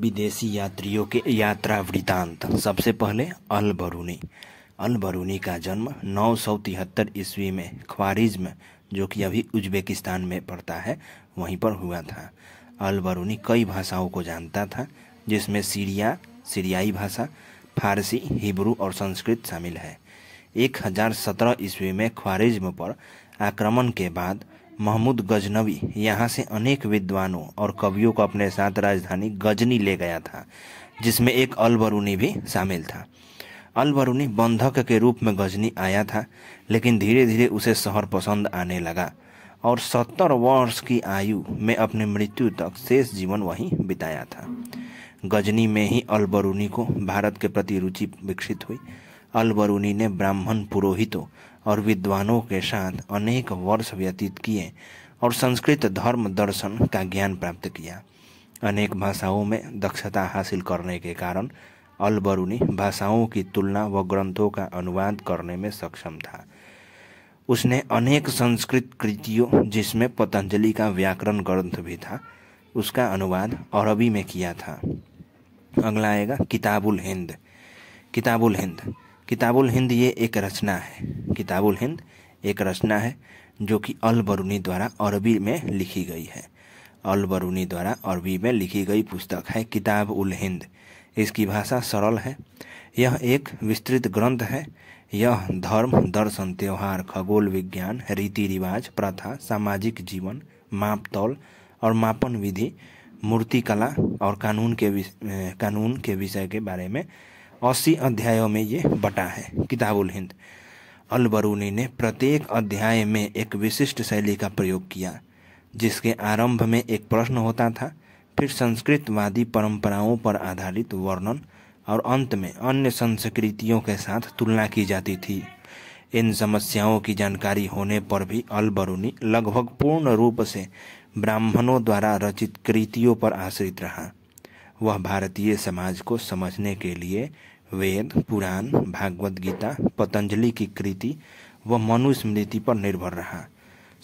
विदेशी यात्रियों के यात्रा वृतांत सबसे पहले अल बरूनी अल बरूनी का जन्म नौ सौ तिहत्तर ईस्वी में ख्वारिज्म जो कि अभी उज्बेकिस्तान में पड़ता है वहीं पर हुआ था अल बरूनी कई भाषाओं को जानता था जिसमें सीरिया सीरियाई भाषा फारसी हिब्रू और संस्कृत शामिल है एक हज़ार सत्रह ईस्वी में ख्वारिज्म पर आक्रमण के बाद महमूद गजनवी यहाँ से अनेक विद्वानों और कवियों को अपने साथ राजधानी गजनी ले गया था जिसमें एक अलबरूनी भी शामिल था अलबरूनी बंधक के रूप में गजनी आया था लेकिन धीरे धीरे उसे शहर पसंद आने लगा और सत्तर वर्ष की आयु में अपने मृत्यु तक शेष जीवन वहीं बिताया था गजनी में ही अलबरूनी को भारत के प्रति रुचि विकसित हुई अलबरूनी ने ब्राह्मण पुरोहितों और विद्वानों के साथ अनेक वर्ष व्यतीत किए और संस्कृत धर्म दर्शन का ज्ञान प्राप्त किया अनेक भाषाओं में दक्षता हासिल करने के कारण अलबरूनी भाषाओं की तुलना व ग्रंथों का अनुवाद करने में सक्षम था उसने अनेक संस्कृत कृतियों जिसमें पतंजलि का व्याकरण ग्रंथ भी था उसका अनुवाद अरबी में किया था अगला आएगा किताबुल हिंद किताबुल हिंद किताबुल हिंद ये एक रचना है किताबुल हिंद एक रचना है जो कि अल बरूनी द्वारा अरबी में लिखी गई है अल बरूनी द्वारा अरबी में लिखी गई पुस्तक है किताब उल हिंद इसकी भाषा सरल है यह एक विस्तृत ग्रंथ है यह धर्म दर्शन त्यौहार खगोल विज्ञान रीति रिवाज प्रथा सामाजिक जीवन मापतौल और मापन विधि मूर्तिकला और कानून के कानून के विषय के बारे में अस्सी अध्यायों में ये बटा है किताबुल हिंद अलबरूनी ने प्रत्येक अध्याय में एक विशिष्ट शैली का प्रयोग किया जिसके आरंभ में एक प्रश्न होता था फिर संस्कृतवादी परंपराओं पर आधारित वर्णन और अंत में अन्य संस्कृतियों के साथ तुलना की जाती थी इन समस्याओं की जानकारी होने पर भी अलबरूनी लगभग पूर्ण रूप से ब्राह्मणों द्वारा रचित कृतियों पर आश्रित रहा वह भारतीय समाज को समझने के लिए वेद पुराण भागवत गीता पतंजलि की कृति व मनुस्मृति पर निर्भर रहा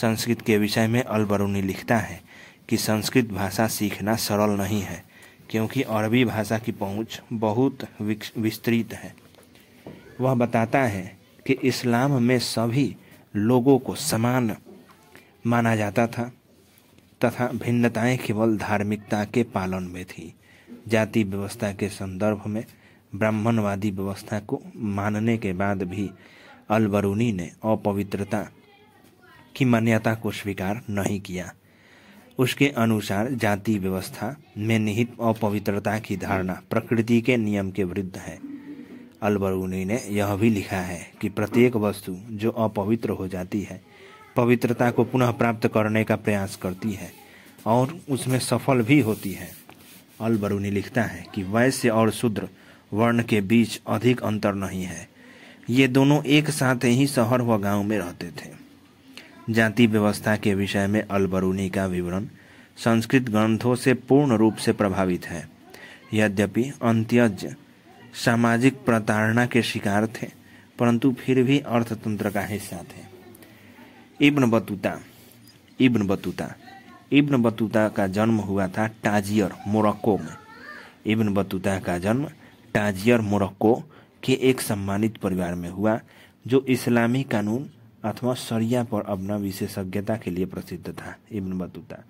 संस्कृत के विषय में अलबरूनी लिखता है कि संस्कृत भाषा सीखना सरल नहीं है क्योंकि अरबी भाषा की पहुंच बहुत विस्तृत है वह बताता है कि इस्लाम में सभी लोगों को समान माना जाता था तथा भिन्नताएं केवल धार्मिकता के पालन में थी जाति व्यवस्था के संदर्भ में ब्राह्मणवादी व्यवस्था को मानने के बाद भी अलबरूनी ने अपवित्रता की मान्यता को स्वीकार नहीं किया उसके अनुसार जाति व्यवस्था में निहित अपवित्रता की धारणा प्रकृति के नियम के विरुद्ध है अलबरूनी ने यह भी लिखा है कि प्रत्येक वस्तु जो अपवित्र हो जाती है पवित्रता को पुनः प्राप्त करने का प्रयास करती है और उसमें सफल भी होती है अलबरूनी लिखता है कि वैश्य और शूद्र वर्ण के बीच अधिक अंतर नहीं है ये दोनों एक साथ ही शहर व गांव में रहते थे जाति व्यवस्था के विषय में अलबरूनी का विवरण संस्कृत ग्रंथों से पूर्ण रूप से प्रभावित है यद्यपि अंत्यज सामाजिक प्रताड़ना के शिकार थे परंतु फिर भी अर्थतंत्र का हिस्सा थे Ibn Battuta Ibn Battuta Ibn Battuta का जन्म हुआ था टाजियर मोरक्को में इब्न बतूता का जन्म टाजियर मोरक्को के एक सम्मानित परिवार में हुआ जो इस्लामी कानून अथवा सरिया पर अपना विशेषज्ञता के लिए प्रसिद्ध था इब्न बतूता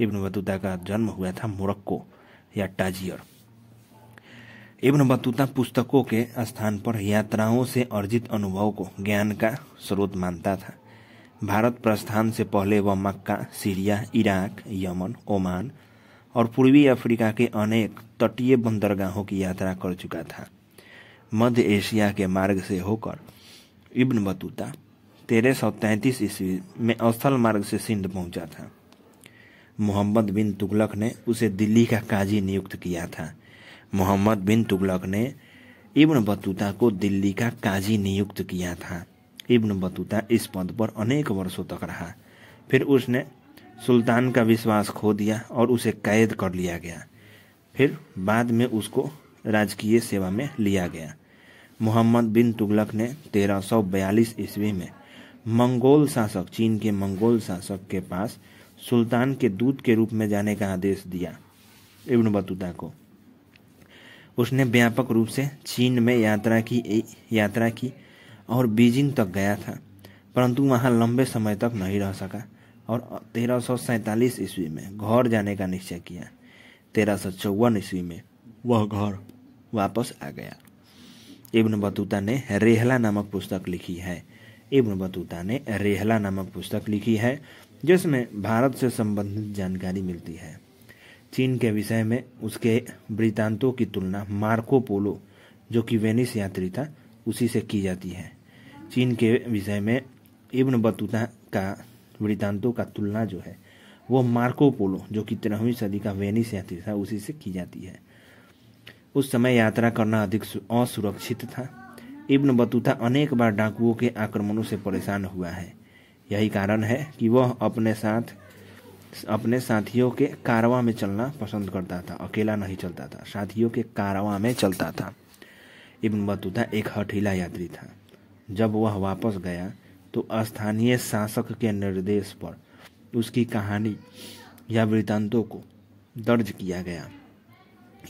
इब्न बतूता का जन्म हुआ था मोरक्को या टाजियर इब्न बतूता पुस्तकों के स्थान पर यात्राओं से अर्जित अनुभव को ज्ञान का स्रोत मानता था भारत प्रस्थान से पहले वह Mecca Syria Iraq Yemen Oman और पूर्वी अफ्रीका के अनेक तटीय बंदरगाहों की यात्रा कर चुका था मध्य एशिया के मार्ग से होकर इब्न बतूता तेरह सौ तैंतीस ईस्वी में अस्थल मार्ग से सिंध पहुंचा था मोहम्मद बिन तुगलक ने उसे दिल्ली का काजी नियुक्त किया था मोहम्मद बिन तुगलक ने इब्न बतूता को दिल्ली का काजी नियुक्त किया था इब्न बतूता इस पद पर अनेक वर्षों तक रहा फिर उसने सुल्तान का विश्वास खो दिया और उसे कैद कर लिया गया फिर बाद में उसको राजकीय सेवा में लिया गया मोहम्मद बिन तुगलक ने 1342 ईस्वी में मंगोल शासक चीन के मंगोल शासक के पास सुल्तान के दूत के रूप में जाने का आदेश दिया इब्न बतूता को उसने व्यापक रूप से चीन में यात्रा की यात्रा की और बीजिंग तक गया था परंतु वहाँ लंबे समय तक नहीं रह सका और तेरह सौ सैंतालीस ईस्वी में घर जाने का निश्चय किया तेरह सौ चौवन ईस्वी में वह घर वापस आ गया इब्न बतूता ने रेहला नामक पुस्तक लिखी है इब्न बतूता ने रेहला नामक पुस्तक लिखी है जिसमें भारत से संबंधित जानकारी मिलती है चीन के विषय में उसके वृतांतों की तुलना मार्को पोलो जो कि वेनिस यात्री था उसी से की जाती है चीन के विषय में इब्न बतूता का वृद्धांतों का तुलना जो है वो मार्को पोलो जो कि तेरहवीं सदी का वेनिस यात्री था उसी से की जाती है उस समय यात्रा करना अधिक असुरक्षित था इब्न बतूता अनेक बार डाकुओं के आक्रमणों से परेशान हुआ है यही कारण है कि वह अपने साथ अपने साथियों के कारवा में चलना पसंद करता था अकेला नहीं चलता था साथियों के कारवा में चलता था इब्न बतूता एक हठीला यात्री था जब वह वापस गया तो स्थानीय शासक के निर्देश पर उसकी कहानी या वृत्तांतों को दर्ज किया गया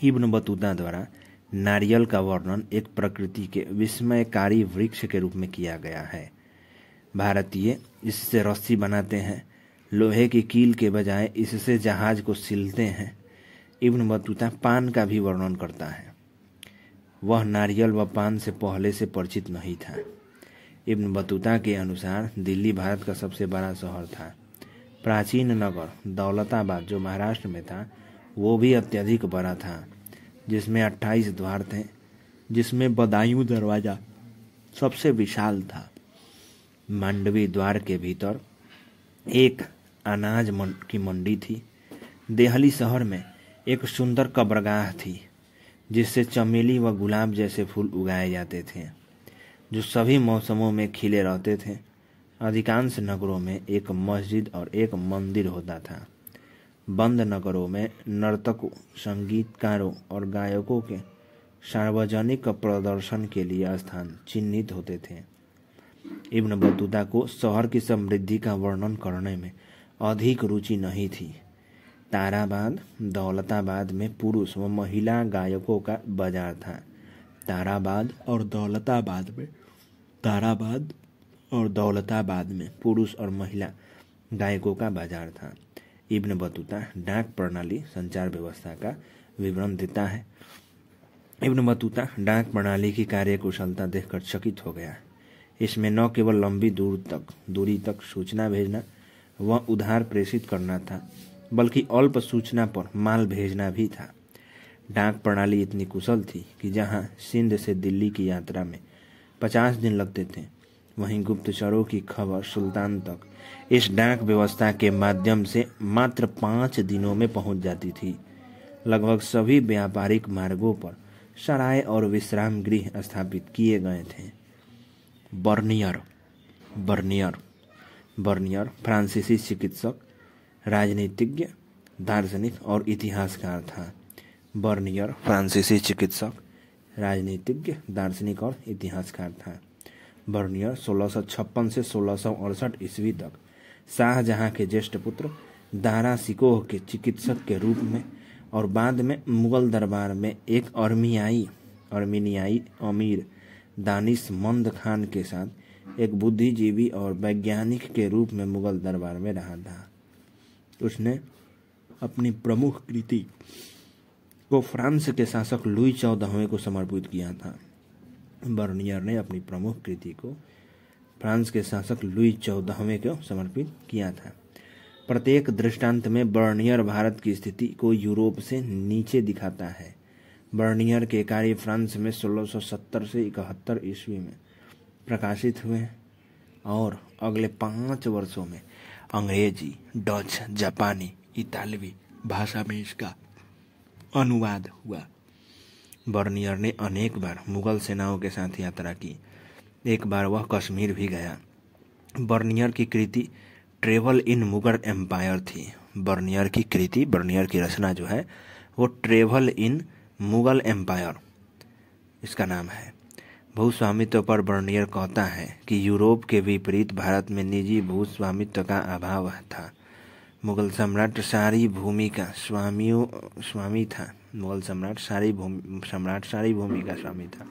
इब्न बतूता द्वारा नारियल का वर्णन एक प्रकृति के विस्मयकारी वृक्ष के रूप में किया गया है भारतीय इससे रस्सी बनाते हैं लोहे की कील के बजाय इससे जहाज को सिलते हैं इब्न बतूता पान का भी वर्णन करता है वह नारियल व पान से पहले से परिचित नहीं था इब्न बतूता के अनुसार दिल्ली भारत का सबसे बड़ा शहर था प्राचीन नगर दौलताबाद जो महाराष्ट्र में था वो भी अत्यधिक बड़ा था जिसमें अट्ठाईस द्वार थे जिसमें बदायूं दरवाज़ा सबसे विशाल था मांडवी द्वार के भीतर एक अनाज की मंडी थी देहली शहर में एक सुंदर कब्रगाह थी जिससे चमेली व गुलाब जैसे फूल उगाए जाते थे जो सभी मौसमों में खिले रहते थे अधिकांश नगरों में एक मस्जिद और एक मंदिर होता था बंद नगरों में नर्तकों संगीतकारों और गायकों के सार्वजनिक प्रदर्शन के लिए स्थान चिन्हित होते थे इब्न बतूता को शहर की समृद्धि का वर्णन करने में अधिक रुचि नहीं थी ताराबाद दौलताबाद में पुरुष व महिला गायकों का बाजार था ताराबाद और दौलताबाद में ताराबाद और दौलताबाद में पुरुष और महिला गायकों का बाजार था इब्न बतूता डाक प्रणाली संचार व्यवस्था का विवरण देता है इब्न बतूता डाक प्रणाली की कार्यकुशलता देखकर चकित हो गया इसमें न केवल लंबी दूर तक दूरी तक सूचना भेजना व उधार प्रेषित करना था बल्कि अल्प सूचना पर माल भेजना भी था डाक प्रणाली इतनी कुशल थी कि जहां सिंध से दिल्ली की यात्रा में पचास दिन लगते थे वहीं गुप्तचरों की खबर सुल्तान तक इस डाक व्यवस्था के माध्यम से मात्र पाँच दिनों में पहुंच जाती थी लगभग सभी व्यापारिक मार्गों पर सराय और विश्राम गृह स्थापित किए गए थे बर्नियर बर्नियर बर्नियर फ्रांसीसी चिकित्सक राजनीतिज्ञ दार्शनिक और इतिहासकार था बर्नियर फ्रांसीसी चिकित्सक राजनीतिज्ञ दार्शनिक और इतिहासकार था बर्नियर सोलह से सोलह ईस्वी तक शाहजहाँ के ज्येष्ठ पुत्र दारा सिकोह के चिकित्सक के रूप में और बाद में मुगल दरबार में एक अर्मियाई अर्मीनियाई अमीर दानिश मंद खान के साथ एक बुद्धिजीवी और वैज्ञानिक के रूप में मुगल दरबार में रहा था उसने अपनी प्रमुख कृति को फ्रांस के शासक लुई चौदहवें को समर्पित किया था बर्नियर ने अपनी प्रमुख कृति को फ्रांस के शासक लुई चौदहवें को समर्पित किया था प्रत्येक दृष्टांत में बर्नियर भारत की स्थिति को यूरोप से नीचे दिखाता है बर्नियर के कार्य फ्रांस में 1670 से इकहत्तर ईस्वी में प्रकाशित हुए और अगले पाँच वर्षों में अंग्रेजी डच जापानी इतालवी भाषा में इसका अनुवाद हुआ बर्नियर ने अनेक बार मुगल सेनाओं के साथ यात्रा की एक बार वह कश्मीर भी गया बर्नियर की कृति ट्रेवल इन मुगल एम्पायर थी बर्नियर की कृति बर्नियर की रचना जो है वो ट्रेवल इन मुगल एम्पायर इसका नाम है भूस्वामित्व पर बर्नियर कहता है कि यूरोप के विपरीत भारत में निजी भूस्वामित्व का अभाव था मुगल सम्राट सारी भूमि का स्वामियों स्वामी था मुगल सम्राट सारी भूमि सम्राट सारी भूमि का स्वामी था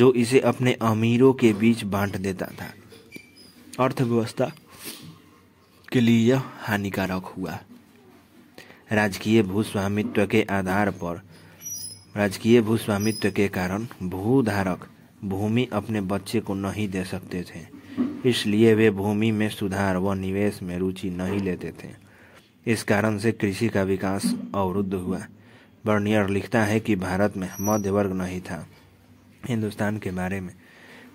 जो इसे अपने अमीरों के बीच बांट देता था अर्थव्यवस्था के लिए यह हानिकारक हुआ राजकीय भूस्वामित्व के आधार पर राजकीय भूस्वामित्व के कारण भूधारक भूमि अपने बच्चे को नहीं दे सकते थे इसलिए वे भूमि में सुधार व निवेश में रुचि नहीं लेते थे इस कारण से कृषि का विकास अवरुद्ध हुआ बर्नियर लिखता है कि भारत में मध्य वर्ग नहीं था हिंदुस्तान के बारे में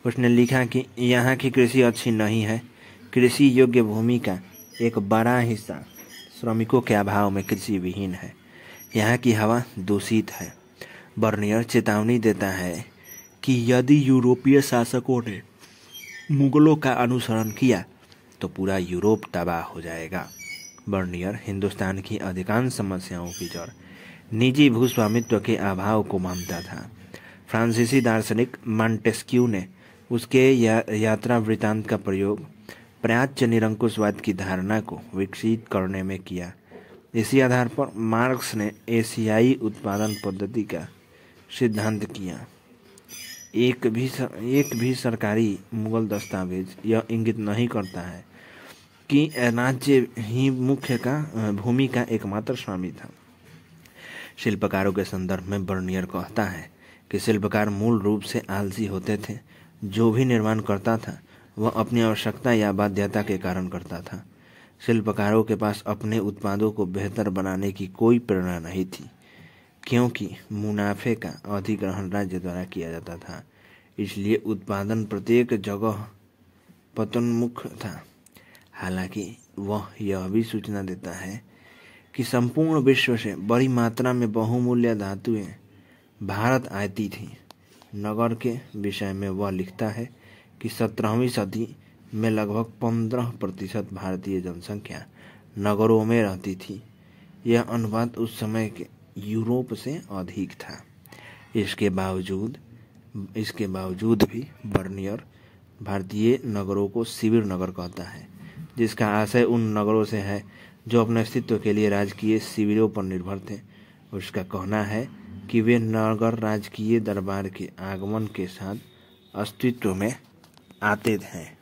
उसने लिखा कि यहाँ की कृषि अच्छी नहीं है कृषि योग्य भूमि का एक बड़ा हिस्सा श्रमिकों के अभाव में कृषि विहीन है यहाँ की हवा दूषित है बर्नियर चेतावनी देता है कि यदि यूरोपीय शासकों ने मुगलों का अनुसरण किया तो पूरा यूरोप तबाह हो जाएगा बर्नियर हिंदुस्तान की अधिकांश समस्याओं की जड़ निजी भूस्वामित्व के अभाव को मानता था फ्रांसीसी दार्शनिक मांटेस्क्यू ने उसके या, यात्रा वृतांत का प्रयोग प्राच्य निरंकुशवाद की धारणा को विकसित करने में किया इसी आधार पर मार्क्स ने एशियाई उत्पादन पद्धति का सिद्धांत किया एक भी सर, एक भी सरकारी मुगल दस्तावेज यह इंगित नहीं करता है कि राज्य ही मुख्य का भूमि का एकमात्र स्वामी था शिल्पकारों के संदर्भ में बर्नियर कहता है कि शिल्पकार मूल रूप से आलसी होते थे जो भी निर्माण करता था वह अपनी आवश्यकता या बाध्यता के कारण करता था शिल्पकारों के पास अपने उत्पादों को बेहतर बनाने की कोई प्रेरणा नहीं थी क्योंकि मुनाफे का अधिग्रहण राज्य द्वारा किया जाता था इसलिए उत्पादन प्रत्येक जगह पतनमुख था हालांकि वह यह भी सूचना देता है कि संपूर्ण विश्व से बड़ी मात्रा में बहुमूल्य धातुएं भारत आती थी नगर के विषय में वह लिखता है कि सत्रहवीं सदी में लगभग पंद्रह प्रतिशत भारतीय जनसंख्या नगरों में रहती थी यह अनुपात उस समय के यूरोप से अधिक था इसके बावजूद इसके बावजूद भी बर्नियर भारतीय नगरों को शिविर नगर कहता है जिसका आशय उन नगरों से है जो अपने अस्तित्व के लिए राजकीय शिविरों पर निर्भर थे उसका कहना है कि वे नगर राजकीय दरबार के आगमन के साथ अस्तित्व में आते थे